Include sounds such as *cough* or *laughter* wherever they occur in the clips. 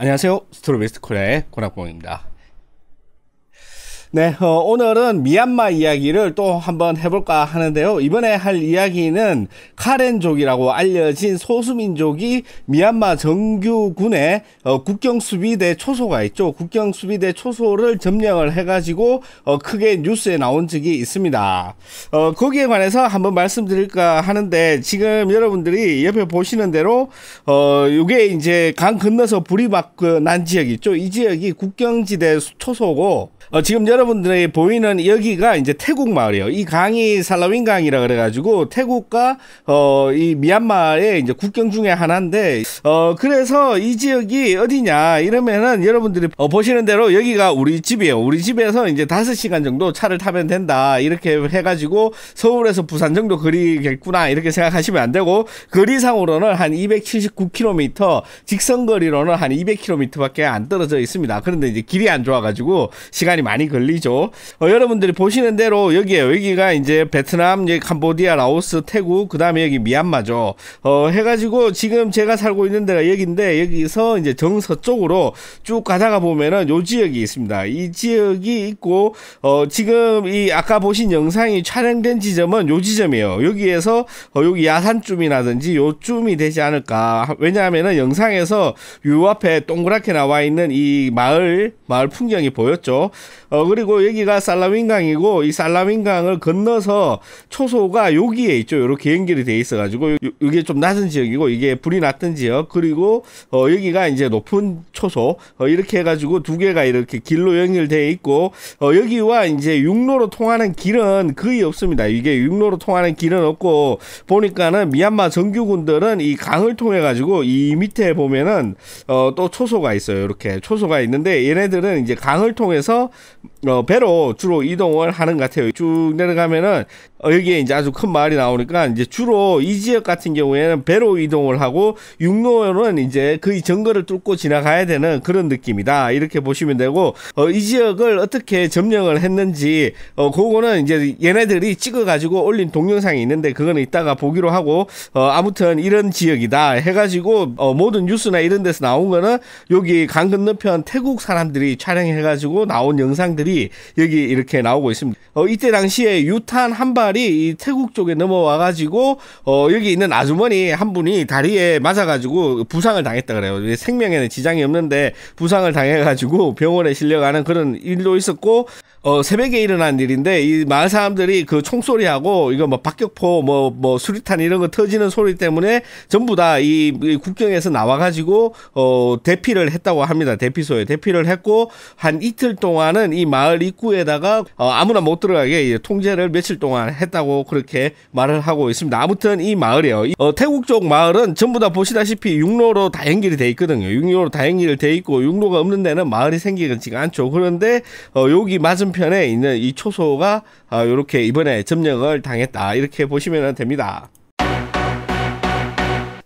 안녕하세요 스토리베스트 코리아의 권학봉입니다 네, 어, 오늘은 미얀마 이야기를 또 한번 해볼까 하는데요. 이번에 할 이야기는 카렌족이라고 알려진 소수민족이 미얀마 정규군의 어, 국경수비대 초소가 있죠. 국경수비대 초소를 점령을 해가지고 어, 크게 뉴스에 나온 적이 있습니다. 어, 거기에 관해서 한번 말씀드릴까 하는데 지금 여러분들이 옆에 보시는 대로 이게 어, 이제 강 건너서 불이 막난 그 지역 있죠. 이 지역이 국경지대 초소고 어, 지금 여러 여러분들이 보이는 여기가 이제 태국 마을이에요. 이 강이 살라윈 강이라 그래가지고 태국과 어, 이 미얀마의 이제 국경 중에 하나인데 어, 그래서 이 지역이 어디냐 이러면은 여러분들이 어, 보시는 대로 여기가 우리 집이에요. 우리 집에서 이제 다섯 시간 정도 차를 타면 된다 이렇게 해가지고 서울에서 부산 정도 거리겠구나 이렇게 생각하시면 안 되고 거리상으로는 한 279km 직선 거리로는 한 200km밖에 안 떨어져 있습니다. 그런데 이제 길이 안 좋아가지고 시간이 많이 걸려. 열리죠. 어, 여러분들이 보시는 대로 여기에요. 여기가 이제 베트남, 여기 캄보디아, 라오스, 태국, 그 다음에 여기 미얀마죠. 어, 해가지고 지금 제가 살고 있는 데가 여기인데 여기서 이제 정서쪽으로 쭉 가다가 보면은 요 지역이 있습니다. 이 지역이 있고 어, 지금 이 아까 보신 영상이 촬영된 지점은 요 지점이에요. 여기에서 어, 여기 야산쯤이라든지 요쯤이 되지 않을까. 왜냐하면은 영상에서 요 앞에 동그랗게 나와 있는 이 마을 마을 풍경이 보였죠. 어, 그리고 여기가 살라민강이고 이 살라민강을 건너서 초소가 여기에 있죠. 이렇게 연결이 돼 있어가지고 이게 좀 낮은 지역이고 이게 불이 났던 지역 그리고 어, 여기가 이제 높은 초소 어, 이렇게 해가지고 두 개가 이렇게 길로 연결돼 있고 어, 여기와 이제 육로로 통하는 길은 거의 없습니다. 이게 육로로 통하는 길은 없고 보니까는 미얀마 정규군들은 이 강을 통해 가지고 이 밑에 보면은 어, 또 초소가 있어요. 이렇게 초소가 있는데 얘네들은 이제 강을 통해서 어, 배로 주로 이동을 하는 것 같아요. 쭉 내려가면은 여기에 이제 아주 큰 마을이 나오니까 이제 주로 이 지역 같은 경우에는 배로 이동을 하고 육로는 이제 그의 정거를 뚫고 지나가야 되는 그런 느낌이다 이렇게 보시면 되고 어, 이 지역을 어떻게 점령을 했는지 어, 그거는 이제 얘네들이 찍어가지고 올린 동영상이 있는데 그거는 이따가 보기로 하고 어, 아무튼 이런 지역이다 해가지고 어, 모든 뉴스나 이런 데서 나온 거는 여기 강 건너편 태국 사람들이 촬영해가지고 나온 영상들이 여기 이렇게 나오고 있습니다. 어, 이때 당시에 유탄 한발 총이이 태국 쪽에 넘어와 가지고 어 여기 있는 아주머니 한 분이 다리에 맞아 가지고 부상을 당했다 그래요. 생명에는 지장이 없는데 부상을 당해 가지고 병원에 실려가는 그런 일도 있었고 어, 새벽에 일어난 일인데 이 마을 사람들이 그 총소리하고 이거 뭐 박격포 뭐 뭐 수리탄 이런 거 터지는 소리 때문에 전부 다이 이 국경에서 나와 가지고 어 대피를 했다고 합니다. 대피소에 대피를 했고 한 이틀 동안은 이 마을 입구에다가 어, 아무나 못 들어가게 통제를 며칠 동안 했다고 그렇게 말을 하고 있습니다. 아무튼 이 마을이요. 에 어, 태국 쪽 마을은 전부 다 보시다시피 육로로 다 연결이 돼 있거든요. 육로로 다 연결이 돼 있고 육로가 없는 데는 마을이 생기지가 않죠. 그런데 어, 여기 맞으면 맞은편에 있는 이 초소가 이렇게 아, 이번에 점령을 당했다 이렇게 보시면 됩니다.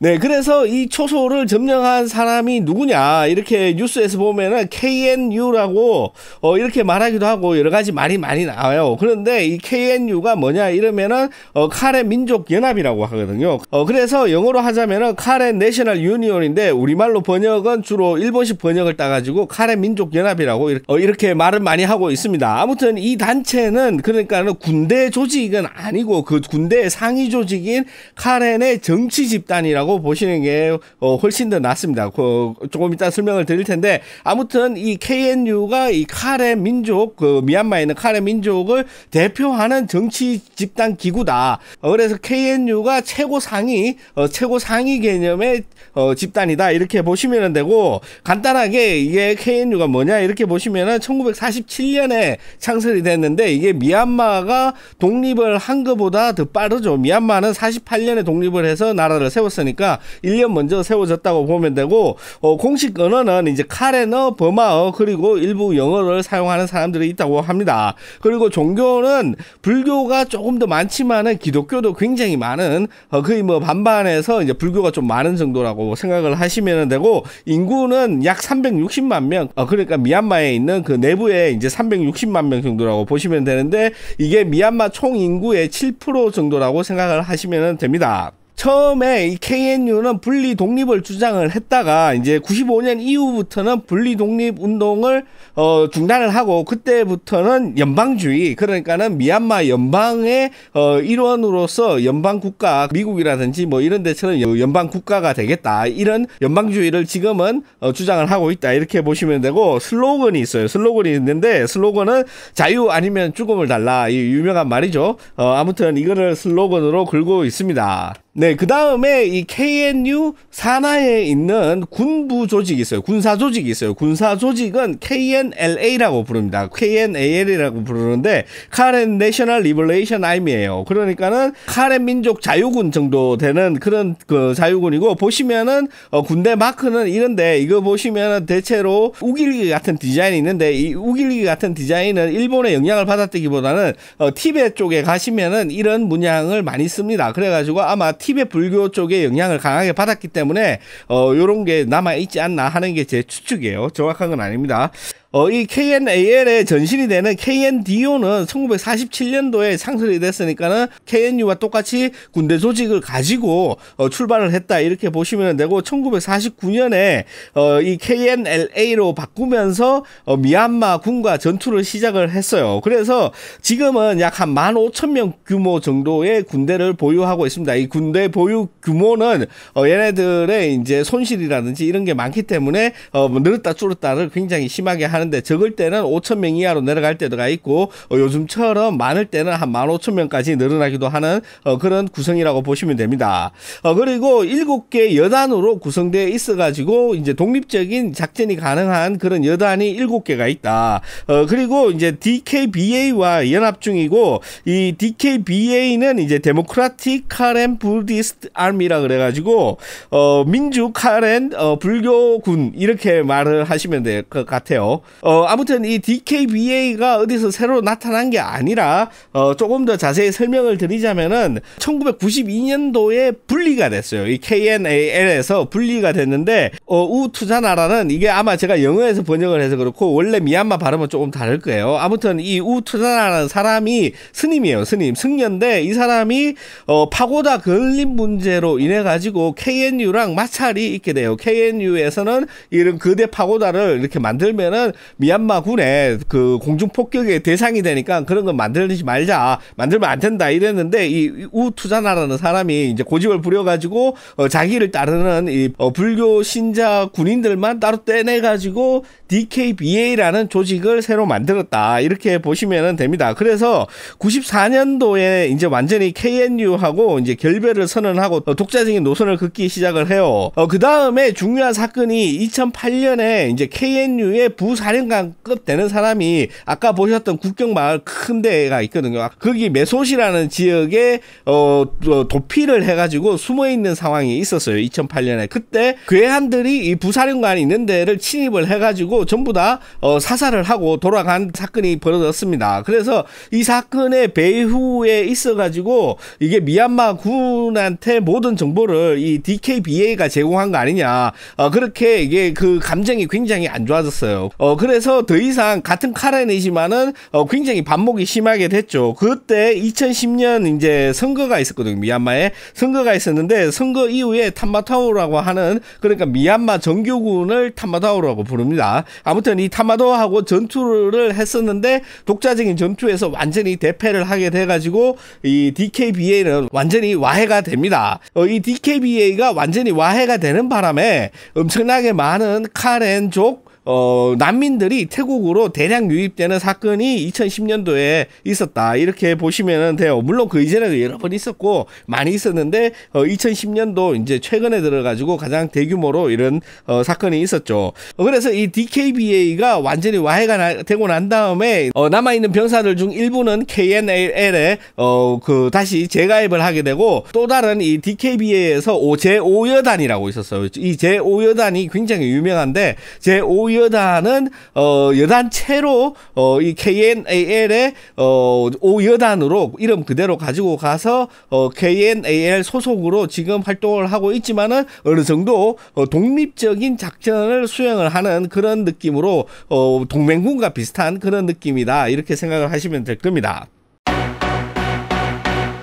네, 그래서 이 초소를 점령한 사람이 누구냐 이렇게 뉴스에서 보면은 KNU라고 어, 이렇게 말하기도 하고 여러 가지 말이 많이 나와요. 그런데 이 KNU가 뭐냐 이러면은 어, 카레 민족 연합이라고 하거든요. 어, 그래서 영어로 하자면은 카레 내셔널 유니온인데 우리말로 번역은 주로 일본식 번역을 따가지고 카레 민족 연합이라고 어, 이렇게 말을 많이 하고 있습니다. 아무튼 이 단체는 그러니까는 군대 조직은 아니고 그 군대 상위 조직인 카렌의 정치 집단이라고. 라고 보시는 게 어, 훨씬 더 낫습니다. 그, 조금 이따 설명을 드릴 텐데 아무튼 이 KNU가 이 카레 민족 그 미얀마에 있는 카레 민족을 대표하는 정치 집단 기구다. 어, 그래서 KNU가 최고 상위 어, 최고 상위 개념의 어, 집단이다 이렇게 보시면 되고 간단하게 이게 KNU가 뭐냐 이렇게 보시면 1947년에 창설이 됐는데 이게 미얀마가 독립을 한 것보다 더 빠르죠. 미얀마는 48년에 독립을 해서 나라를 세웠으니까. 있으니까 1년 먼저 세워졌다고 보면 되고 어, 공식 언어는 이제 카레너, 버마어 그리고 일부 영어를 사용하는 사람들이 있다고 합니다. 그리고 종교는 불교가 조금 더 많지만은 기독교도 굉장히 많은 어, 거의 뭐 반반에서 이제 불교가 좀 많은 정도라고 생각을 하시면 되고 인구는 약 360만 명. 어, 그러니까 미얀마에 있는 그 내부에 이제 360만 명 정도라고 보시면 되는데 이게 미얀마 총 인구의 7% 정도라고 생각을 하시면 됩니다. 처음에 이 KNU는 분리 독립을 주장을 했다가 이제 95년 이후부터는 분리 독립 운동을 어 중단을 하고 그때부터는 연방주의 그러니까는 미얀마 연방의 어 일원으로서 연방 국가 미국이라든지 뭐 이런 데처럼 연방 국가가 되겠다 이런 연방주의를 지금은 어 주장을 하고 있다 이렇게 보시면 되고 슬로건이 있어요 슬로건이 있는데 슬로건은 자유 아니면 죽음을 달라 이 유명한 말이죠 어, 아무튼 이거를 슬로건으로 긁고 있습니다. 네, 그 다음에 이 KNU 산하에 있는 군부 조직이 있어요. 군사 조직이 있어요. 군사 조직은 KNLA라고 부릅니다. KNAL이라고 부르는데, 카렌 내셔널 리벌레이션 아 m 이에요 그러니까는 카렌 민족 자유군 정도 되는 그런 그 자유군이고, 보시면은, 어, 군대 마크는 이런데, 이거 보시면은 대체로 우길기 같은 디자인이 있는데, 이 우길기 같은 디자인은 일본의 영향을 받았다기보다는, 어, 티베 쪽에 가시면은 이런 문양을 많이 씁니다. 그래가지고 아마 티베 불교 쪽에 영향을 강하게 받았기 때문에 어 요런 게 남아 있지 않나 하는 게 제 추측이에요. 정확한 건 아닙니다. 어, 이 KNAL의 전신이 되는 KNDO는 1947년도에 창설이 됐으니까는 KNU와 똑같이 군대 조직을 가지고 어, 출발을 했다 이렇게 보시면 되고 1949년에 어, 이 KNLA로 바꾸면서 어, 미얀마 군과 전투를 시작을 했어요. 그래서 지금은 약 한 15,000명 규모 정도의 군대를 보유하고 있습니다. 이 군대 보유 규모는 어, 얘네들의 이제 손실이라든지 이런 게 많기 때문에 어, 뭐 늘었다 줄었다를 굉장히 심하게 하는 많은데 적을 때는 5천 명 이하로 내려갈 때도가 있고 어, 요즘처럼 많을 때는 한 15,000명까지 늘어나기도 하는 어, 그런 구성이라고 보시면 됩니다. 어, 그리고 7개 여단으로 구성되어 있어가지고 이제 독립적인 작전이 가능한 그런 여단이 7개가 있다. 어, 그리고 이제 DKBA와 연합 중이고 이 DKBA는 이제 데모크라틱 카렌 불디스트 아미라 그래가지고 어, 민주 카렌 어, 불교군 이렇게 말을 하시면 될 것 같아요. 어, 아무튼 이 DKBA가 어디서 새로 나타난 게 아니라 어, 조금 더 자세히 설명을 드리자면은 1992년도에 분리가 됐어요. 이 KNAL에서 분리가 됐는데 어, 우투자나라는 이게 아마 제가 영어에서 번역을 해서 그렇고 원래 미얀마 발음은 조금 다를 거예요. 아무튼 이 우투자나라는 사람이 스님이에요. 스님 승려인데 이 사람이 어, 파고다 근린 문제로 인해 가지고 KNU랑 마찰이 있게 돼요. KNU에서는 이런 거대 파고다를 이렇게 만들면은 미얀마 군의 그 공중 폭격의 대상이 되니까 그런 건 만들지 말자. 만들면 안 된다 이랬는데 이 우투자나라는 사람이 이제 고집을 부려가지고 어, 자기를 따르는 이 어, 불교 신자 군인들만 따로 떼내가지고 DKBA라는 조직을 새로 만들었다 이렇게 보시면 됩니다. 그래서 94년도에 이제 완전히 KNU하고 이제 결별을 선언하고 어, 독자적인 노선을 긋기 시작을 해요. 어, 그 다음에 중요한 사건이 2008년에 이제 KNU의 부사 사령관급 되는 사람이 아까 보셨던 국경마을 큰 데가 있거든요. 거기 메소시라는 지역에 어, 어 도피를 해가지고 숨어 있는 상황이 있었어요. 2008년에 그때 괴한들이 이 부사령관이 있는 데를 침입을 해가지고 전부 다 어, 사살을 하고 돌아간 사건이 벌어졌습니다. 그래서 이 사건의 배후에 있어가지고 이게 미얀마 군한테 모든 정보를 이 DKBA가 제공한 거 아니냐. 어, 그렇게 이게 그 감정이 굉장히 안 좋아졌어요. 어, 그래서 더 이상 같은 카라이지만은 어, 굉장히 반목이 심하게 됐죠. 그때 2010년 이제 선거가 있었거든요. 미얀마에 선거가 있었는데 선거 이후에 탐마타오라고 하는 그러니까 미얀마 정교군을 탐마타오라고 부릅니다. 아무튼 이탐마도하고 전투를 했었는데 독자적인 전투에서 완전히 대패를 하게 돼가지고 이 DKBA는 완전히 와해가 됩니다. 어, 이 DKBA가 완전히 와해가 되는 바람에 엄청나게 많은 카렌족 어, 난민들이 태국으로 대량 유입되는 사건이 2010년도에 있었다. 이렇게 보시면 돼요. 물론 그 이전에도 여러 번 있었고 많이 있었는데 어, 2010년도 이제 최근에 들어가지고 가장 대규모로 이런 어, 사건이 있었죠. 어, 그래서 이 DKBA가 완전히 와해가 나, 되고 난 다음에 어, 남아있는 병사들 중 일부는 KNL에 어, 그 다시 재가입을 하게 되고 또 다른 이 DKBA에서 제5여단이라고 있었어요. 이 제5여단이 굉장히 유명한데 제5 5여단은 어, 여단체로 어, 이 KNAL의 어, 5여단으로 이름 그대로 가지고 가서 어, KNAL 소속으로 지금 활동을 하고 있지만은 어느 정도 어, 독립적인 작전을 수행을 하는 그런 느낌으로 어, 동맹군과 비슷한 그런 느낌이다 이렇게 생각을 하시면 될 겁니다.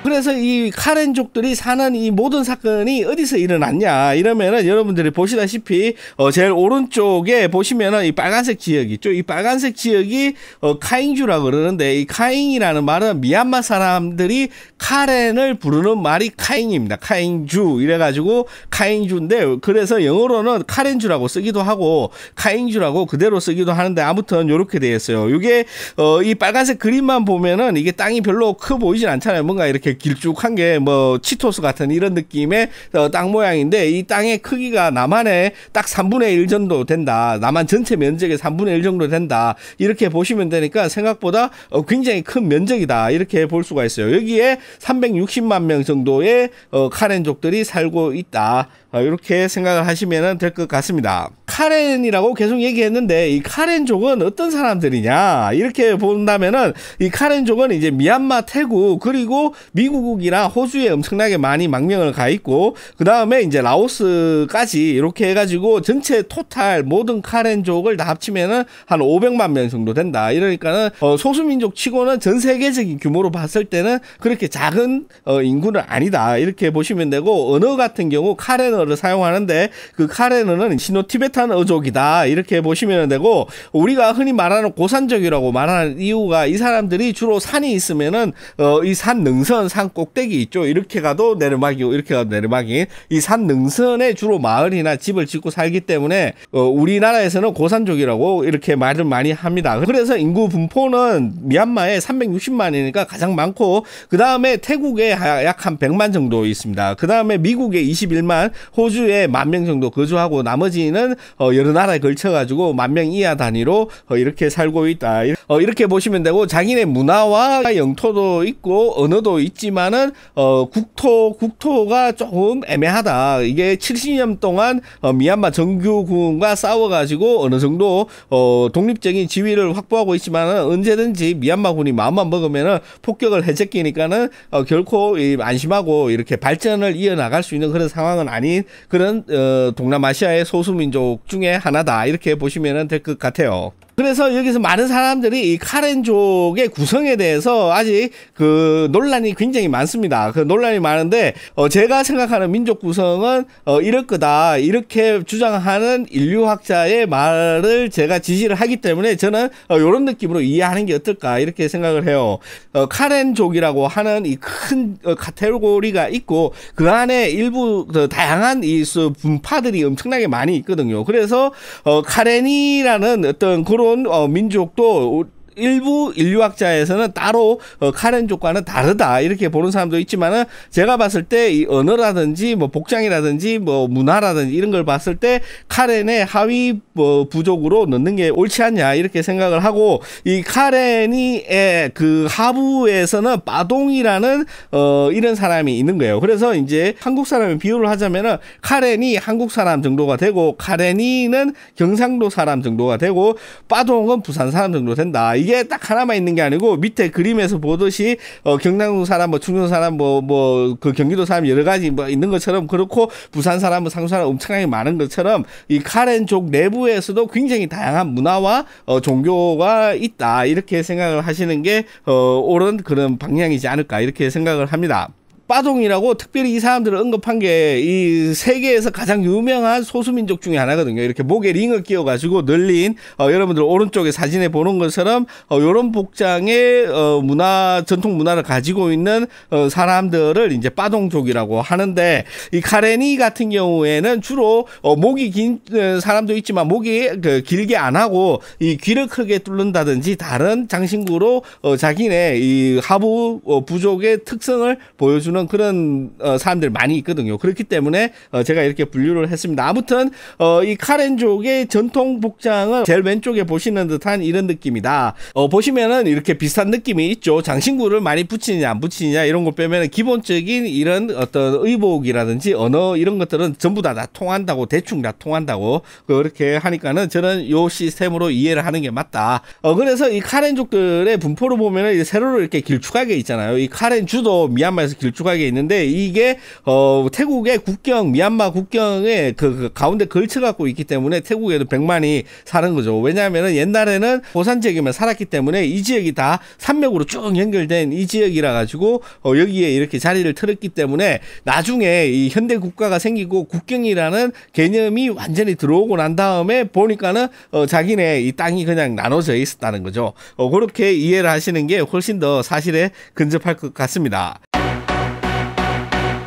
그래서 이 카렌족들이 사는 이 모든 사건이 어디서 일어났냐 이러면은 여러분들이 보시다시피 어 제일 오른쪽에 보시면은 이 빨간색 지역 이죠이 빨간색 지역이 어 카잉주라고 그러는데 이 카잉이라는 말은 미얀마 사람들이 카렌을 부르는 말이 카잉입니다. 카잉주 이래가지고 카잉주인데 그래서 영어로는 카렌주라고 쓰기도 하고 카잉주라고 그대로 쓰기도 하는데 아무튼 이렇게 되어 있어요. 이게 어이 빨간색 그림만 보면은 이게 땅이 별로 커 보이진 않잖아요. 뭔가 이렇게 길쭉한 게 뭐 치토스 같은 이런 느낌의 어, 땅 모양인데 이 땅의 크기가 남한의 딱 3분의 1 정도 된다. 남한 전체 면적의 3분의 1 정도 된다. 이렇게 보시면 되니까 생각보다 어, 굉장히 큰 면적이다. 이렇게 볼 수가 있어요. 여기에 360만 명 정도의 어, 카렌족들이 살고 있다. 이렇게 생각을 하시면 될 것 같습니다. 카렌이라고 계속 얘기했는데 이 카렌족은 어떤 사람들이냐 이렇게 본다면은 이 카렌족은 이제 미얀마, 태국 그리고 미국 미국이랑 호주에 엄청나게 많이 망명을 가 있고 그 다음에 이제 라오스까지 이렇게 해가지고 전체 토탈 모든 카렌족을 다 합치면은 한 500만 명 정도 된다. 이러니까는 어, 소수민족 치고는 전 세계적인 규모로 봤을 때는 그렇게 작은 어, 인구는 아니다. 이렇게 보시면 되고 언어 같은 경우 카렌어를 사용하는데 그 카렌어는 신호 티베탄 어족이다. 이렇게 보시면 되고 우리가 흔히 말하는 고산적이라고 말하는 이유가 이 사람들이 주로 산이 있으면은 어, 이산 능선 산 꼭대기 있죠. 이렇게 가도 내르막이고 이렇게 가도 내르막인 이산 능선에 주로 마을이나 집을 짓고 살기 때문에 어, 우리나라에서는 고산족이라고 이렇게 말을 많이 합니다. 그래서 인구 분포는 미얀마에 360만이니까 가장 많고 그 다음에 태국에 약 한 100만 정도 있습니다. 그 다음에 미국에 21만, 호주에 만명 정도 거주하고 나머지는 어, 여러 나라에 걸쳐가지고 만 명 이하 단위로 어, 이렇게 살고 있다. 어, 이렇게 보시면 되고 자기네 문화와 영토도 있고 언어도 있지. 있지만은 어, 국토 국토가 조금 애매하다. 이게 70년 동안 어, 미얀마 정규군과 싸워가지고 어느 정도 어, 독립적인 지위를 확보하고 있지만은 언제든지 미얀마군이 마음만 먹으면은 폭격을 해제끼니까는 어, 결코 이, 안심하고 이렇게 발전을 이어나갈 수 있는 그런 상황은 아닌 그런 어, 동남아시아의 소수민족 중에 하나다 이렇게 보시면 될 것 같아요. 그래서 여기서 많은 사람들이 이 카렌족의 구성에 대해서 아직 그 논란이 굉장히 많습니다. 그 논란이 많은데 어 제가 생각하는 민족 구성은 어 이럴 거다 이렇게 주장하는 인류학자의 말을 제가 지지를 하기 때문에 저는 어 이런 느낌으로 이해하는 게 어떨까 이렇게 생각을 해요. 어 카렌족이라고 하는 이큰 어, 카테고리가 있고 그 안에 일부 그 다양한 이 분파들이 엄청나게 많이 있거든요. 그래서 어 카렌이라는 어떤 그런 일본 어, 민족도 일부 인류학자에서는 따로 어, 카렌족과는 다르다 이렇게 보는 사람도 있지만은 제가 봤을 때 이 언어라든지 뭐 복장이라든지 뭐 문화라든지 이런 걸 봤을 때 카렌의 하위 뭐 부족으로 넣는 게 옳지 않냐 이렇게 생각을 하고 이 카렌이의 그 하부에서는 빠동이라는 어 이런 사람이 있는 거예요. 그래서 이제 한국 사람의 비유를 하자면은 카렌이 한국 사람 정도가 되고 카렌이는 경상도 사람 정도가 되고 빠동은 부산 사람 정도 된다. 이게 이게 딱 하나만 있는 게 아니고 밑에 그림에서 보듯이 어, 경남 사람, 뭐 충청 사람, 뭐 뭐 그 경기도 사람 여러 가지 뭐 있는 것처럼 그렇고 부산 사람, 뭐 상수 사람 엄청나게 많은 것처럼 이 카렌족 내부에서도 굉장히 다양한 문화와 어, 종교가 있다 이렇게 생각을 하시는 게 어, 옳은 그런 방향이지 않을까 이렇게 생각을 합니다. 빠동이라고 특별히 이 사람들을 언급한 게 이 세계에서 가장 유명한 소수민족 중에 하나거든요. 이렇게 목에 링을 끼워가지고 늘린 어, 여러분들 오른쪽에 사진에 보는 것처럼 어, 이런 복장의 어, 문화 전통 문화를 가지고 있는 어, 사람들을 이제 빠동족이라고 하는데 이 카레니 같은 경우에는 주로 어, 목이 긴 어, 사람도 있지만 목이 그, 길게 안 하고 이 귀를 크게 뚫는다든지 다른 장신구로 어, 자기네 이 하부 어, 부족의 특성을 보여주는 나오 그런 어, 사람들 많이 있거든요. 그렇기 때문에 어, 제가 이렇게 분류를 했습니다. 아무튼 어, 이 카렌족의 전통 복장은 제일 왼쪽에 보시는 듯한 이런 느낌이다. 어, 보시면은 이렇게 비슷한 느낌이 있죠. 장신구를 많이 붙이냐안붙이냐 이런 걸 빼면 기본적인 이런 어떤 의복이라든지 언어 이런 것들은 전부 다 다 통한다고 대충 다 통한다고 그렇게 하니까는 저는 요 시스템으로 이해를 하는 게 맞다. 어, 그래서 이 카렌족들의 분포를 보면은 세로로 이렇게 길쭉하게 있잖아요. 이 카렌주도 미얀마에서 길쭉하게 조각이 있는데 이게 어 태국의 국경 미얀마 국경에 그, 그 가운데 걸쳐 갖고 있기 때문에 태국에도 백만이 사는 거죠. 왜냐하면은 옛날에는 보산 지역에만 살았기 때문에 이 지역이 다 산맥으로 쭉 연결된 이 지역이라 가지고 어 여기에 이렇게 자리를 틀었기 때문에 나중에 이 현대 국가가 생기고 국경이라는 개념이 완전히 들어오고 난 다음에 보니까는 어 자기네 이 땅이 그냥 나눠져 있었다는 거죠. 어 그렇게 이해를 하시는 게 훨씬 더 사실에 근접할 것 같습니다.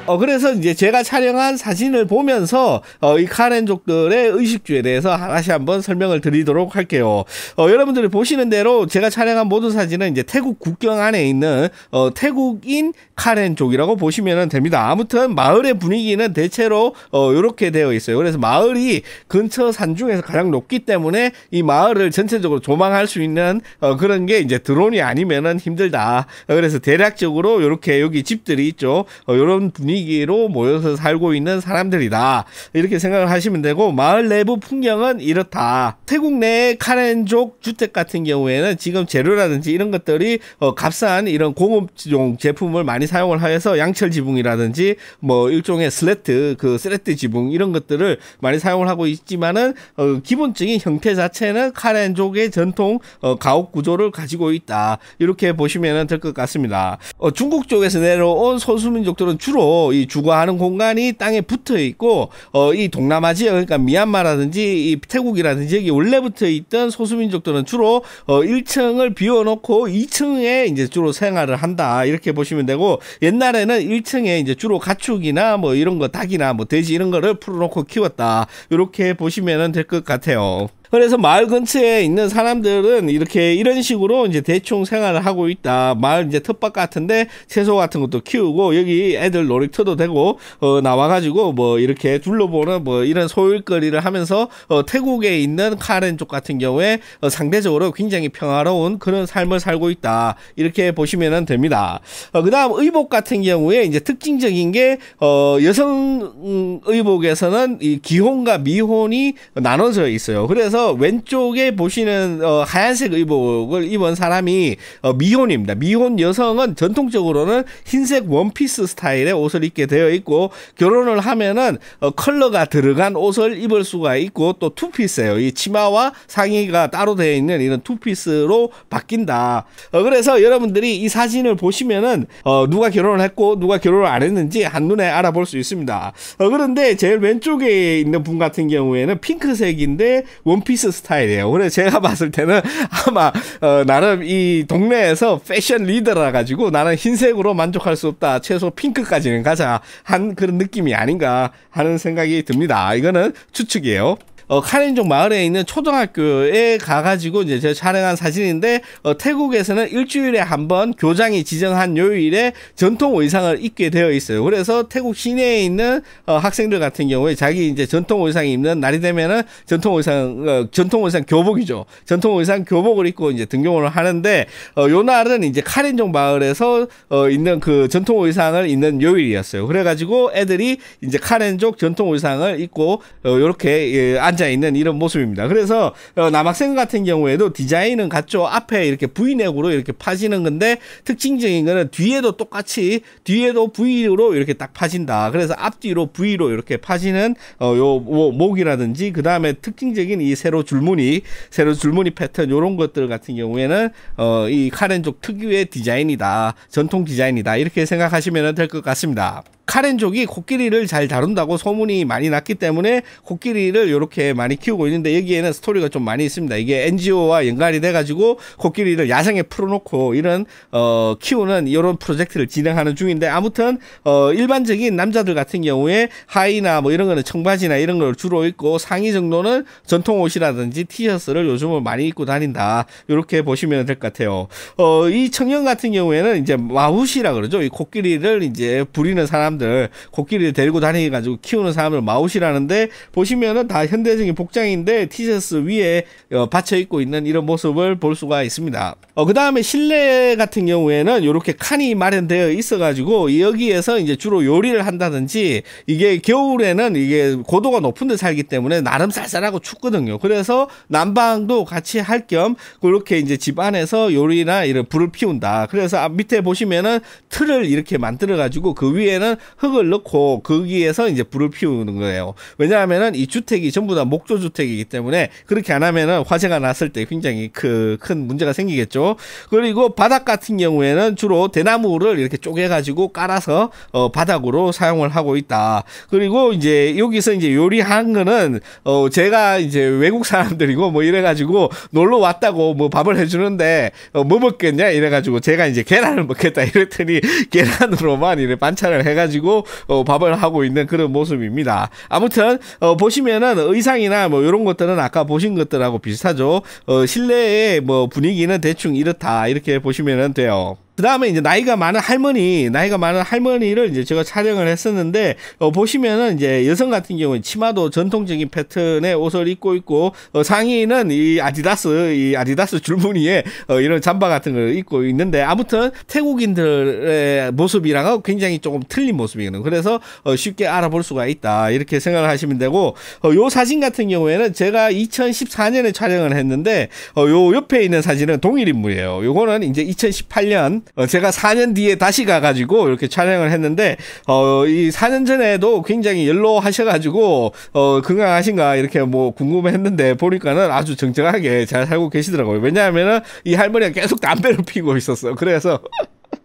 어, 그래서 이제 제가 촬영한 사진을 보면서 어, 이 카렌족들의 의식주에 대해서 하나씩 한번 설명을 드리도록 할게요. 어, 여러분들이 보시는 대로 제가 촬영한 모든 사진은 이제 태국 국경 안에 있는 어, 태국인 카렌족이라고 보시면 됩니다. 아무튼 마을의 분위기는 대체로 어, 이렇게 되어 있어요. 그래서 마을이 근처 산 중에서 가장 높기 때문에 이 마을을 전체적으로 조망할 수 있는 어, 그런 게 이제 드론이 아니면은 힘들다. 그래서 대략적으로 이렇게 여기 집들이 있죠. 어, 이런 분위 분위기로 모여서 살고 있는 사람들이다. 이렇게 생각을 하시면 되고 마을 내부 풍경은 이렇다. 태국 내 카렌족 주택 같은 경우에는 지금 재료라든지 이런 것들이 어, 값싼 이런 공업용 제품을 많이 사용을 해서 양철 지붕이라든지 뭐 일종의 슬레트그슬레트 지붕 이런 것들을 많이 사용을 하고 있지만은 어, 기본적인 형태 자체는 카렌족의 전통 어, 가옥 구조를 가지고 있다. 이렇게 보시면 될 것 같습니다. 어, 중국 쪽에서 내려온 소수민족들은 주로 주이 주거하는 공간이 땅에 붙어 있고 어, 이 동남아 지역 그러니까 미얀마라든지 이 태국이라든지 여기 원래 붙어 있던 소수민족들은 주로 어, 1층을 비워놓고 2층에 이제 주로 생활을 한다 이렇게 보시면 되고 옛날에는 1층에 이제 주로 가축이나 뭐 이런 거 닭이나 뭐 돼지 이런 거를 풀어놓고 키웠다 이렇게 보시면 될 것 같아요. 그래서 마을 근처에 있는 사람들은 이렇게 이런 식으로 이제 대충 생활을 하고 있다. 마을 이제 텃밭 같은데 채소 같은 것도 키우고 여기 애들 놀이터도 되고 어, 나와가지고 뭐 이렇게 둘러보는 뭐 이런 소일거리를 하면서 어, 태국에 있는 카렌족 같은 경우에 어, 상대적으로 굉장히 평화로운 그런 삶을 살고 있다. 이렇게 보시면 됩니다. 어, 그다음 의복 같은 경우에 이제 특징적인 게 어, 여성 음, 의복에서는 이 기혼과 미혼이 나눠져 있어요. 그래서 그래서 왼쪽에 보시는 어, 하얀색 의복을 입은 사람이 어, 미혼입니다. 미혼 여성은 전통적으로는 흰색 원피스 스타일의 옷을 입게 되어 있고 결혼을 하면은 어, 컬러가 들어간 옷을 입을 수가 있고 또 투피스예요. 이 치마와 상의가 따로 되어 있는 이런 투피스로 바뀐다. 어, 그래서 여러분들이 이 사진을 보시면은 어, 누가 결혼을 했고 누가 결혼을 안 했는지 한눈에 알아볼 수 있습니다. 어, 그런데 제일 왼쪽에 있는 분 같은 경우에는 핑크색인데 원피스 원피스 스타일이에요. 그래 제가 *laughs* 봤을 때는 아마 어, 나름 이 동네에서 패션 리더라 가지고 나는 흰색으로 만족할 수 없다. 최소 핑크까지는 가자 한 그런 느낌이 아닌가 하는 생각이 듭니다. 이거는 추측이에요. 어, 카린족 마을에 있는 초등학교에 가가지고 이제 제가 촬영한 사진인데 어, 태국에서는 일주일에 한 번 교장이 지정한 요일에 전통 의상을 입게 되어 있어요. 그래서 태국 시내에 있는 어, 학생들 같은 경우에 자기 이제 전통 의상 입는 날이 되면은 전통 의상 어, 전통 의상 교복이죠. 전통 의상 교복을 입고 이제 등교를 하는데 어, 요 날은 이제 카린족 마을에서 어, 있는 그 전통 의상을 입는 요일이었어요. 그래가지고 애들이 이제 카렌족 전통 의상을 입고 어, 이렇게 예, 앉아 앉아 있는 이런 모습입니다. 그래서 어, 남학생 같은 경우에도 디자인은 같죠. 앞에 이렇게 V넥으로 이렇게 파지는 건데 특징적인 거는 뒤에도 똑같이 뒤에도 V로 이렇게 딱 파진다. 그래서 앞뒤로 V로 이렇게 파지는 어, 요 뭐, 목이라든지 그 다음에 특징적인 이 세로 줄무늬, 세로 줄무늬 패턴 요런 것들 같은 경우에는 어, 이 카렌족 특유의 디자인이다. 전통 디자인이다. 이렇게 생각하시면 될 것 같습니다. 카렌족이 코끼리를 잘 다룬다고 소문이 많이 났기 때문에 코끼리를 이렇게 많이 키우고 있는데 여기에는 스토리가 좀 많이 있습니다. 이게 NGO와 연관이 돼가지고 코끼리를 야생에 풀어놓고 이런 어, 키우는 이런 프로젝트를 진행하는 중인데 아무튼 어, 일반적인 남자들 같은 경우에 하의나 뭐 이런 거는 청바지나 이런 걸 주로 입고 상의 정도는 전통 옷이라든지 티셔츠를 요즘은 많이 입고 다닌다. 이렇게 보시면 될 것 같아요. 어, 이 청년 같은 경우에는 이제 마우시라 그러죠. 이 코끼리를 이제 부리는 사람 사람들 코끼리를 데리고 다니가지고 키우는 사람을 마우시라는데 보시면은 다 현대적인 복장인데 티셔츠 위에 어, 받쳐 입고 있는 이런 모습을 볼 수가 있습니다. 어, 그 다음에 실내 같은 경우에는 이렇게 칸이 마련되어 있어가지고 여기에서 이제 주로 요리를 한다든지 이게 겨울에는 이게 고도가 높은 데 살기 때문에 나름 쌀쌀하고 춥거든요. 그래서 난방도 같이 할 겸 그렇게 이제 집 안에서 요리나 이런 불을 피운다. 그래서 밑에 보시면은 틀을 이렇게 만들어 가지고 그 위에는 흙을 넣고 거기에서 이제 불을 피우는 거예요. 왜냐하면은 이 주택이 전부 다 목조 주택이기 때문에 그렇게 안 하면은 화재가 났을 때 굉장히 그, 큰 문제가 생기겠죠. 그리고 바닥 같은 경우에는 주로 대나무를 이렇게 쪼개 가지고 깔아서 어, 바닥으로 사용을 하고 있다. 그리고 이제 여기서 이제 요리한 거는 어, 제가 이제 외국 사람들이고 뭐 이래 가지고 놀러 왔다고 뭐 밥을 해 주는데 어, 뭐 먹겠냐 이래 가지고 제가 이제 계란을 먹겠다 이랬더니 *laughs* 계란으로만 이래 반찬을 해 가지고 가지고 어, 밥을 하고 있는 그런 모습입니다. 아무튼 어, 보시면은 의상이나 뭐 이런 것들은 아까 보신 것들하고 비슷하죠. 어, 실내의 뭐 분위기는 대충 이렇다 이렇게 보시면 돼요. 그 다음에 이제 나이가 많은 할머니, 나이가 많은 할머니를 이제 제가 촬영을 했었는데 어, 보시면은 이제 여성 같은 경우에 치마도 전통적인 패턴의 옷을 입고 있고 어, 상의는 이 아디다스, 이 아디다스 줄무늬에 어, 이런 잠바 같은 걸 입고 있는데 아무튼 태국인들의 모습이랑은 굉장히 조금 틀린 모습이거든요. 그래서 어, 쉽게 알아볼 수가 있다 이렇게 생각을 하시면 되고 어, 요 사진 같은 경우에는 제가 2014년에 촬영을 했는데 어, 요 옆에 있는 사진은 동일 인물이에요. 요거는 이제 2018년 어, 제가 4년 뒤에 다시 가가지고 이렇게 촬영을 했는데 어, 이 4년 전에도 굉장히 연로하셔가지고 어, 건강하신가 이렇게 뭐 궁금했는데 보니까는 아주 정정하게 잘 살고 계시더라고요. 왜냐하면은 이 할머니가 계속 담배를 피고 있었어요. 그래서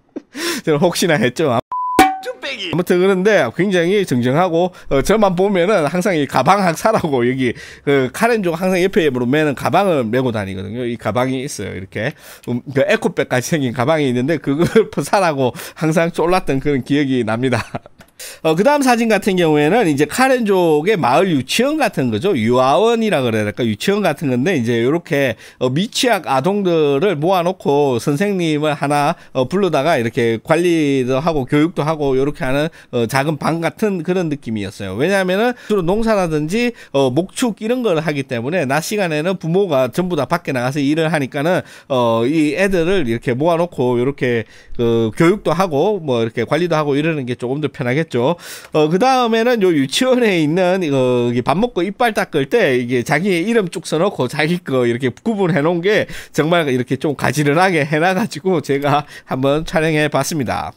*laughs* 제가 혹시나 했죠. 뚝배기. 아무튼 그런데 굉장히 정정하고 어, 저만 보면은 항상 이 가방 사라고 여기 그 카렌족 항상 옆에 뭐 매는 가방을 메고 다니거든요. 이 가방이 있어요. 이렇게 음, 그 에코백까지 생긴 가방이 있는데 그걸 *laughs* 사라고 항상 쫄랐던 그런 기억이 납니다. *laughs* 어, 그 다음 사진 같은 경우에는 이제 카렌족의 마을 유치원 같은 거죠. 유아원이라 그래야 될까? 유치원 같은 건데, 이제 이렇게 어, 미취학 아동들을 모아놓고 선생님을 하나 어, 불러다가 이렇게 관리도 하고 교육도 하고 이렇게 하는 어, 작은 방 같은 그런 느낌이었어요. 왜냐하면은 주로 농사라든지 어, 목축 이런 걸 하기 때문에 낮 시간에는 부모가 전부 다 밖에 나가서 일을 하니까는 어, 이 애들을 이렇게 모아놓고 이렇게 그 교육도 하고 뭐 이렇게 관리도 하고 이러는 게 조금 더 편하게 했죠. 어, 그 다음에는 요 유치원에 있는 이밥 어, 먹고 이빨 닦을 때 이게 자기 이름 쭉 써놓고 그 자기 거 이렇게 구분해 놓은 게 정말 이렇게 좀 가지런하게 해놔가지고 제가 한번 촬영해 봤습니다.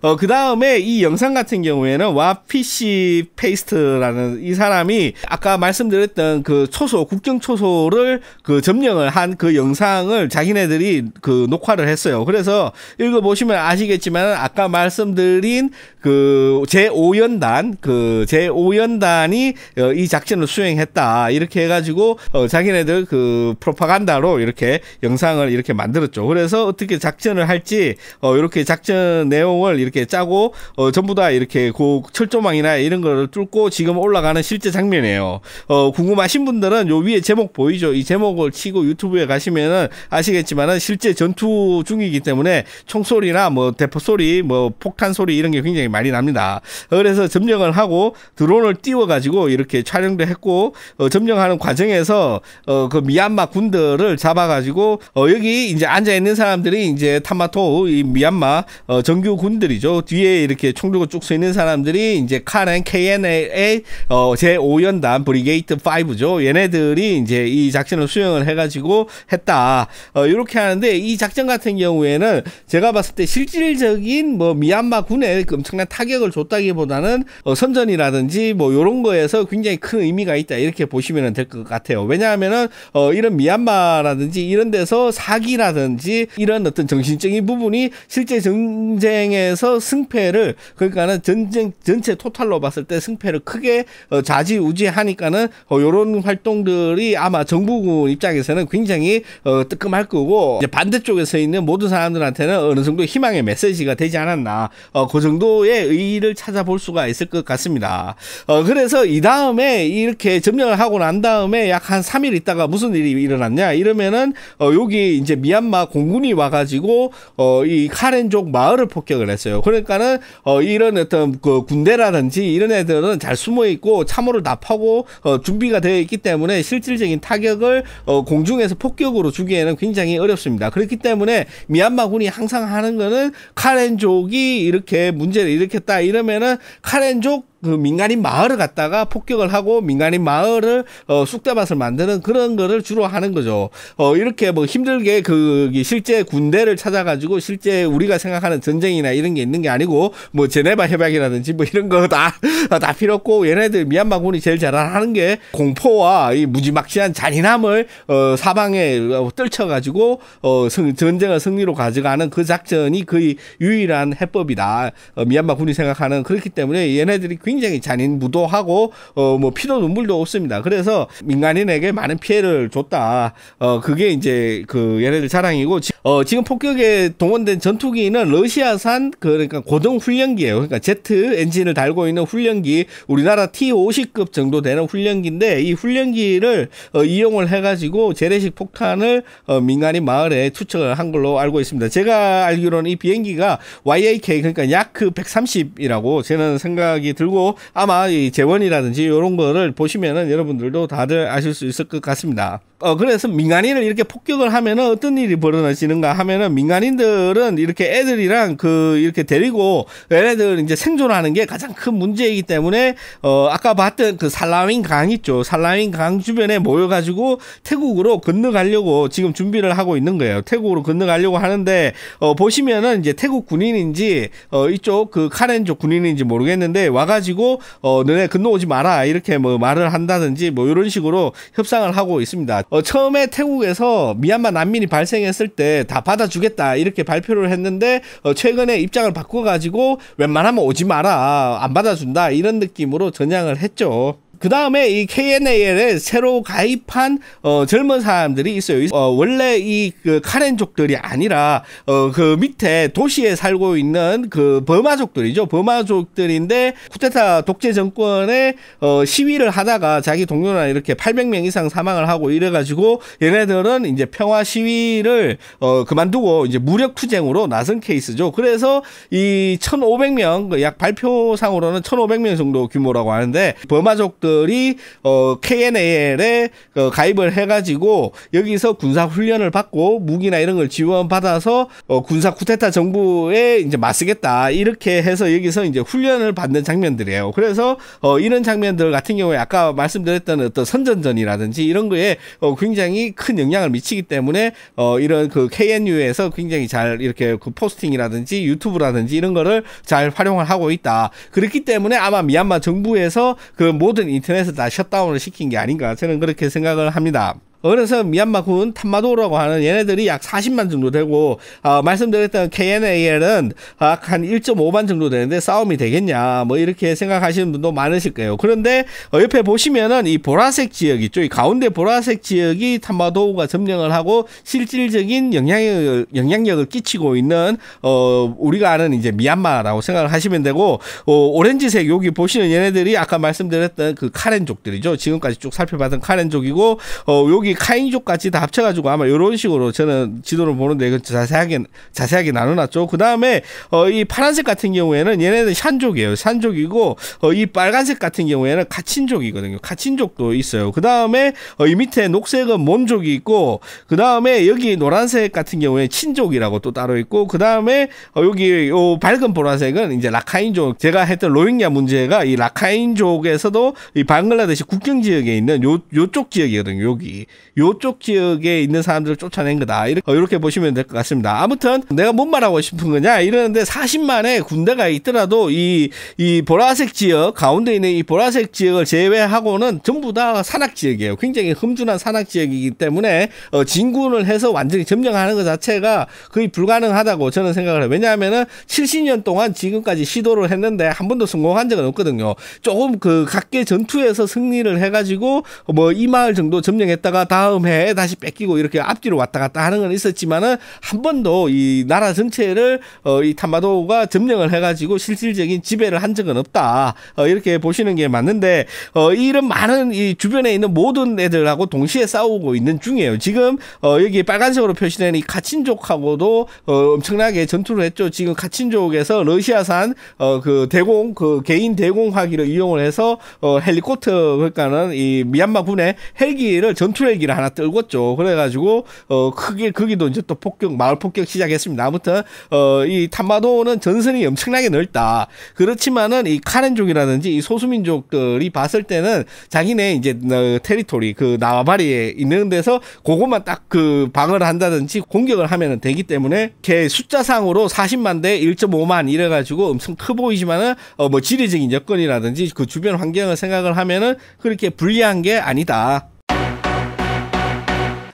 어, 그 다음에 이 영상 같은 경우에는 와피시 페이스트라는 이 사람이 아까 말씀드렸던 그 초소, 국경 초소를 그 점령을 한 그 영상을 자기네들이 그 녹화를 했어요. 그래서 읽어보시면 아시겠지만 아까 말씀드린 그 제5연단, 그 제5연단이 어, 이 작전을 수행했다. 이렇게 해가지고 어, 자기네들 그 프로파간다로 이렇게 영상을 이렇게 만들었죠. 그래서 어떻게 작전을 할지 어, 이렇게 작전 내용을 이렇게 짜고 어, 전부 다 이렇게 그 철조망이나 이런 거를 뚫고 지금 올라가는 실제 장면이에요. 어, 궁금하신 분들은 요 위에 제목 보이죠? 이 제목을 치고 유튜브에 가시면은 아시겠지만은 실제 전투 중이기 때문에 총소리나 뭐 대포 소리, 뭐 폭탄 소리 이런 게 굉장히 많이 납니다. 그래서 점령을 하고 드론을 띄워 가지고 이렇게 촬영도 했고 어, 점령하는 과정에서 어, 그 미얀마 군들을 잡아 가지고 어, 여기 이제 앉아 있는 사람들이 이제 타마토 이 미얀마 어, 정규 군들이 말이죠. 뒤에 이렇게 총들고 쭉 서 있는 사람들이 이제 카렌 KNA의 어, 제5연단 브리게이트 5죠. 얘네들이 이제 이 작전을 수행을 해가지고 했다. 어, 이렇게 하는데 이 작전 같은 경우에는 제가 봤을 때 실질적인 뭐 미얀마 군에 엄청난 타격을 줬다기보다는 어, 선전이라든지 뭐 이런 거에서 굉장히 큰 의미가 있다 이렇게 보시면 될 것 같아요. 왜냐하면은 어, 이런 미얀마라든지 이런 데서 사기라든지 이런 어떤 정신적인 부분이 실제 전쟁에서 그래서 승패를 그러니까는 전쟁 전체 토탈로 봤을 때 승패를 크게 어, 좌지우지하니까는 어, 요런 활동들이 아마 정부군 입장에서는 굉장히 어, 뜨끔할 거고 이제 반대쪽에서 있는 모든 사람들한테는 어느 정도 희망의 메시지가 되지 않았나 어, 그 정도의 의의를 찾아볼 수가 있을 것 같습니다. 어, 그래서 이 다음에 이렇게 점령을 하고 난 다음에 약 한 3일 있다가 무슨 일이 일어났냐 이러면은 어, 여기 이제 미얀마 공군이 와가지고 어, 이 카렌족 마을을 폭격을 했어요. 거예요. 그러니까는 어, 이런 어떤 그 군대라든지 이런 애들은 잘 숨어 있고 참호를 납하고 어, 준비가 되어 있기 때문에 실질적인 타격을 어, 공중에서 폭격으로 주기에는 굉장히 어렵습니다. 그렇기 때문에 미얀마군이 항상 하는 거는 카렌족이 이렇게 문제를 일으켰다 이러면은 카렌족 그 민간인 마을을 갔다가 폭격을 하고 민간인 마을을 어, 쑥대밭을 만드는 그런 거를 주로 하는 거죠. 어, 이렇게 뭐 힘들게 그 실제 군대를 찾아가지고 실제 우리가 생각하는 전쟁이나 이런 게 있는 게 아니고 뭐 제네바 협약이라든지 뭐 이런 거 다다 필요 없고 얘네들 미얀마군이 제일 잘하는 게 공포와 이 무지막지한 잔인함을 어, 사방에 떨쳐가지고 어, 성, 전쟁을 승리로 가져가는 그 작전이 거의 유일한 해법이다. 어, 미얀마군이 생각하는 그렇기 때문에 얘네들이 굉장히 잔인무도하고 어 뭐 피도 눈물도 없습니다. 그래서 민간인에게 많은 피해를 줬다. 어 그게 이제 그 얘네들 자랑이고 지, 어 지금 폭격에 동원된 전투기는 러시아산 그, 그러니까 고등 훈련기예요. 그러니까 제트 엔진을 달고 있는 훈련기 우리나라 T50급 정도 되는 훈련기인데 이 훈련기를 어, 이용을 해가지고 재래식 폭탄을 어, 민간인 마을에 투척을 한 걸로 알고 있습니다. 제가 알기로는 이 비행기가 YAK 그러니까 야크 130이라고 그 저는 생각이 들고 그리고 아마 이 재원이라든지 이런 거를 보시면은 여러분들도 다들 아실 수 있을 것 같습니다. 어, 그래서 민간인을 이렇게 폭격을 하면은 어떤 일이 벌어지는가 하면은 민간인들은 이렇게 애들이랑 그 이렇게 데리고 얘네들 이제 생존하는 게 가장 큰 문제이기 때문에 어, 아까 봤던 그 살라윈 강 있죠. 살라윈 강 주변에 모여가지고 태국으로 건너가려고 지금 준비를 하고 있는 거예요. 태국으로 건너가려고 하는데 어, 보시면은 이제 태국 군인인지 어, 이쪽 그 카렌족 군인인지 모르겠는데 와가지고 어, 너네 건너오지 마라 이렇게 뭐 말을 한다든지 뭐 이런 식으로 협상을 하고 있습니다. 어, 처음에 태국에서 미얀마 난민이 발생했을 때 다 받아주겠다 이렇게 발표를 했는데 어, 최근에 입장을 바꿔가지고 웬만하면 오지 마라 안 받아준다 이런 느낌으로 전향을 했죠. 그 다음에 이 KNAL에 새로 가입한 어, 젊은 사람들이 있어요. 어, 원래 이 그 카렌족들이 아니라 어, 그 밑에 도시에 살고 있는 그 버마족들이죠. 버마족들인데 쿠데타 독재 정권에 어, 시위를 하다가 자기 동료나 이렇게 800명 이상 사망을 하고 이래가지고 얘네들은 이제 평화 시위를 어, 그만두고 이제 무력 투쟁으로 나선 케이스죠. 그래서 이 1,500명 그 약 발표상으로는 1,500명 정도 규모라고 하는데 버마족들 댓들이 어, k n l 에 어, 가입을 해가지고 여기서 군사 훈련을 받고 무기나 이런 걸 지원받아서 어, 군사 쿠데타 정부에 이제 맞서겠다 이렇게 해서 여기서 이제 훈련을 받는 장면들이에요. 그래서 어, 이런 장면들 같은 경우에 아까 말씀드렸던 어떤 선전전이라든지 이런 거에 어, 굉장히 큰 영향을 미치기 때문에 어, 이런 그 KNU에서 굉장히 잘 이렇게 그 포스팅이라든지 유튜브라든지 이런 거를 잘 활용을 하고 있다. 그렇기 때문에 아마 미얀마 정부에서 그 모든 인터넷을 다 셧다운을 시킨 게 아닌가 저는 그렇게 생각을 합니다. 어느서 미얀마군 탄마도라고 하는 얘네들이 약 40만 정도 되고 어, 말씀드렸던 KNAL은 한 1.5반 정도 되는데 싸움이 되겠냐 뭐 이렇게 생각하시는 분도 많으실 거예요. 그런데 어, 옆에 보시면은 이 보라색 지역 있죠. 이 가운데 보라색 지역이 탄마도우가 점령을 하고 실질적인 영향력을, 영향력을 끼치고 있는 어, 우리가 아는 이제 미얀마라고 생각을 하시면 되고 어, 오렌지색 여기 보시는 얘네들이 아까 말씀드렸던 그 카렌족들이죠. 지금까지 쭉 살펴봤던 카렌족이고 어, 여기 민족이 카인족까지 다 합쳐가지고 아마 이런 식으로 저는 지도를 보는데 이건 자세하게 자세하게 나눠놨죠. 그 다음에 어, 이 파란색 같은 경우에는 얘네는 샨족이에요. 샨족이고 어, 이 빨간색 같은 경우에는 카친족이거든요. 카친족도 있어요. 그 다음에 어, 이 밑에 녹색은 몬족이 있고 그 다음에 여기 노란색 같은 경우에 친족이라고 또 따로 있고 그 다음에 어, 여기 요 밝은 보라색은 이제 라카인족 제가 했던 로힝야 문제가 이 라카인족에서도 이 방글라데시 국경 지역에 있는 요 요쪽 지역이거든요. 여기 요쪽 지역에 있는 사람들을 쫓아낸 거다. 이렇게, 어, 이렇게 보시면 될 것 같습니다. 아무튼 내가 뭔 말하고 싶은 거냐 이러는데 40만의 군대가 있더라도 이, 이 보라색 지역 가운데 있는 이 보라색 지역을 제외하고는 전부 다 산악 지역이에요. 굉장히 흠준한 산악 지역이기 때문에 어, 진군을 해서 완전히 점령하는 것 자체가 거의 불가능하다고 저는 생각을 해요. 왜냐하면 70년 동안 지금까지 시도를 했는데 한 번도 성공한 적은 없거든요. 조금 그 각계 전투에서 승리를 해가지고 뭐 이 마을 정도 점령했다가 다음 해에 다시 뺏기고 이렇게 앞뒤로 왔다 갔다 하는 건 있었지만은 한 번도 이 나라 전체를 어, 이 탄마도가 점령을 해가지고 실질적인 지배를 한 적은 없다. 어, 이렇게 보시는 게 맞는데 어, 이런 많은 이 주변에 있는 모든 애들하고 동시에 싸우고 있는 중이에요. 지금 어, 여기 빨간색으로 표시된 이 카친족하고도 어, 엄청나게 전투를 했죠. 지금 카친족에서 러시아산 어, 그 대공 그 개인 대공화기를 이용을 해서 어, 헬리콥터 그러니까는 이 미얀마 군의 헬기를 전투 헬기 폭격기를 하나 떨궜죠. 그래가지고 어 크게 거기도 이제 또 폭격 마을 폭격 시작했습니다. 아무튼 어이 탄마도는 전선이 엄청나게 넓다. 그렇지만은 이 카렌족이라든지 이 소수민족들이 봤을 때는 자기네 이제 어, 테리토리 그나바리에 있는 데서 그것만 딱 그 방어를 한다든지 공격을 하면은 되기 때문에 걔 숫자상으로 40만 대 1.5만 이래가지고 엄청 크 보이지만은 어뭐 지리적인 여건이라든지 그 주변 환경을 생각을 하면은 그렇게 불리한 게 아니다.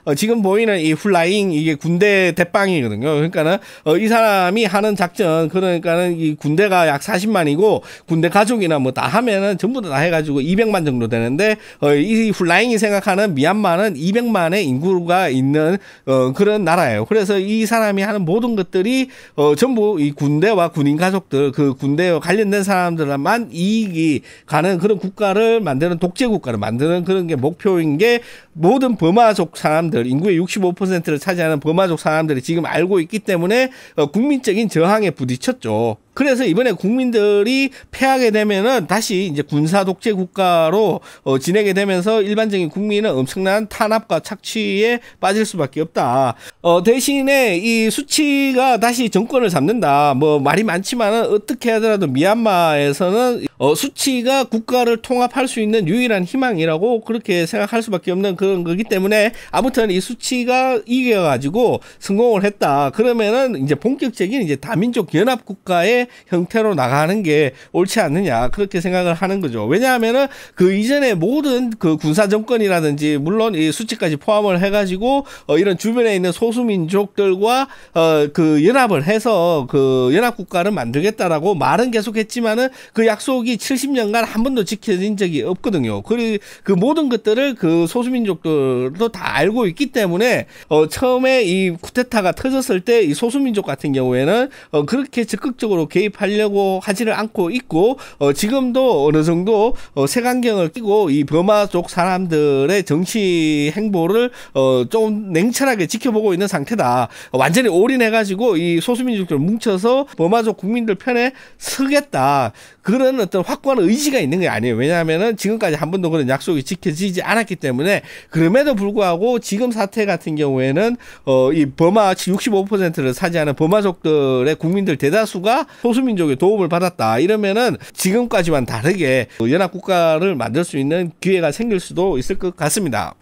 어, 지금 보이는 이 훌라잉 이게 군대 대빵이거든요. 그러니까는 어, 이 사람이 하는 작전 그러니까는 이 군대가 약 40만이고 군대 가족이나 뭐 다 하면은 전부 다 해가지고 200만 정도 되는데 어, 이 훌라잉이 생각하는 미얀마는 200만의 인구가 있는 어, 그런 나라예요. 그래서 이 사람이 하는 모든 것들이 어, 전부 이 군대와 군인 가족들 그 군대와 관련된 사람들만 이익이 가는 그런 국가를 만드는 독재 국가를 만드는 그런 게 목표인 게 모든 범마족 사람들 사람들 인구의 65%를 차지하는 버마족 사람들이 지금 알고 있기 때문에 어, 국민적인 저항에 부딪혔죠. 그래서 이번에 국민들이 패하게 되면은 다시 이제 군사 독재 국가로 어, 지내게 되면서 일반적인 국민은 엄청난 탄압과 착취에 빠질 수밖에 없다. 어, 대신에 이 수치가 다시 정권을 잡는다. 뭐 말이 많지만은 어떻게 하더라도 미얀마에서는 어, 수치가 국가를 통합할 수 있는 유일한 희망이라고 그렇게 생각할 수밖에 없는 그런 거기 때문에 아무튼 이 수치가 이겨가지고 성공을 했다. 그러면은 이제 본격적인 이제 다민족 연합 국가의 형태로 나가는 게 옳지 않느냐 그렇게 생각을 하는 거죠. 왜냐하면은 그 이전에 모든 그 군사 정권이라든지 물론 이 수치까지 포함을 해가지고 어 이런 주변에 있는 소수민족들과 어그 연합을 해서 그 연합국가를 만들겠다라고 말은 계속했지만은 그 약속이 70년간 한 번도 지켜진 적이 없거든요. 그리고 그 모든 것들을 그 소수민족들도 다 알고 있기 때문에 어 처음에 이 쿠데타가 터졌을 때 이 소수민족 같은 경우에는 어 그렇게 적극적으로 개입하려고 하지를 않고 있고 어, 지금도 어느 정도 어, 색안경을 끼고 이 버마 족 사람들의 정치 행보를 어, 좀 냉철하게 지켜보고 있는 상태다. 완전히 올인해가지고 이 소수민족들 뭉쳐서 버마 족 국민들 편에 서겠다. 그런 어떤 확고한 의지가 있는 게 아니에요. 왜냐하면은 지금까지 한 번도 그런 약속이 지켜지지 않았기 때문에 그럼에도 불구하고 지금 사태 같은 경우에는 어, 이 버마 65%를 차지하는 버마족들의 국민들 대다수가 소수민족의 도움을 받았다. 이러면은 지금까지만 다르게 연합국가를 만들 수 있는 기회가 생길 수도 있을 것 같습니다.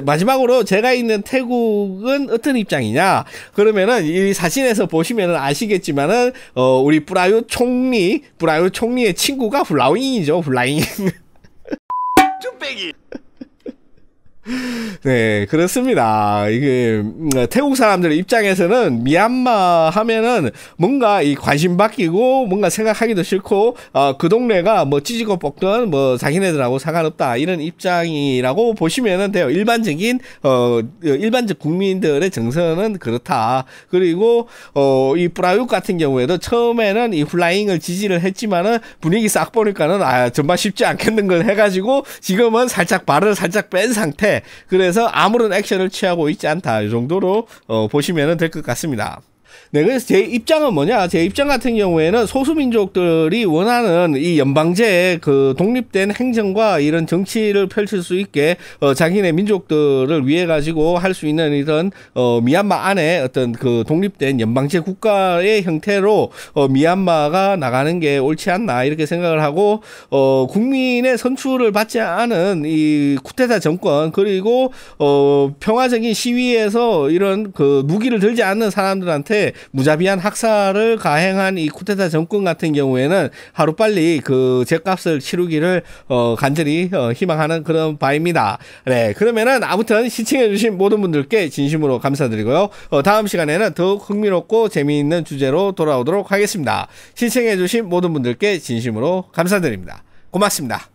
마지막으로 제가 있는 태국은 어떤 입장이냐? 그러면은 이 사진에서 보시면은 아시겠지만은 어 우리 브라유 총리, 브라유 총리의 친구가 훌라잉이죠. 훌라잉. 쭈빼기. *laughs* 네, 그렇습니다. 이게 음, 태국 사람들 입장에서는 미얀마 하면은 뭔가 이 관심 바뀌고 뭔가 생각하기도 싫고 어, 그 동네가 뭐찢지고 볶던 뭐 자기네들하고 상관없다 이런 입장이라고 보시면은 돼요. 일반적인 어 일반적 국민들의 정서는 그렇다. 그리고 어 이 브라육 같은 경우에도 처음에는 이 플라잉을 지지를 했지만은 분위기 싹 보니까는 아 정말 쉽지 않겠는 걸 해가지고 지금은 살짝 발을 살짝 뺀 상태. 그래서 아무런 액션을 취하고 있지 않다 이 정도로 어, 보시면 될 것 같습니다. 네, 그래서 제 입장은 뭐냐? 제 입장 같은 경우에는 소수민족들이 원하는 이 연방제의 그 독립된 행정과 이런 정치를 펼칠 수 있게 어, 자기네 민족들을 위해 가지고 할 수 있는 이런 어, 미얀마 안에 어떤 그 독립된 연방제 국가의 형태로 어, 미얀마가 나가는 게 옳지 않나 이렇게 생각을 하고 어, 국민의 선출을 받지 않은 이 쿠데타 정권 그리고 어, 평화적인 시위에서 이런 그 무기를 들지 않는 사람들한테 무자비한 학살을 가행한 이 쿠데타 정권 같은 경우에는 하루빨리 그 죗값을 치르기를 어, 간절히 어, 희망하는 그런 바입니다. 네, 그러면은 아무튼 시청해주신 모든 분들께 진심으로 감사드리고요. 어, 다음 시간에는 더욱 흥미롭고 재미있는 주제로 돌아오도록 하겠습니다. 시청해주신 모든 분들께 진심으로 감사드립니다. 고맙습니다.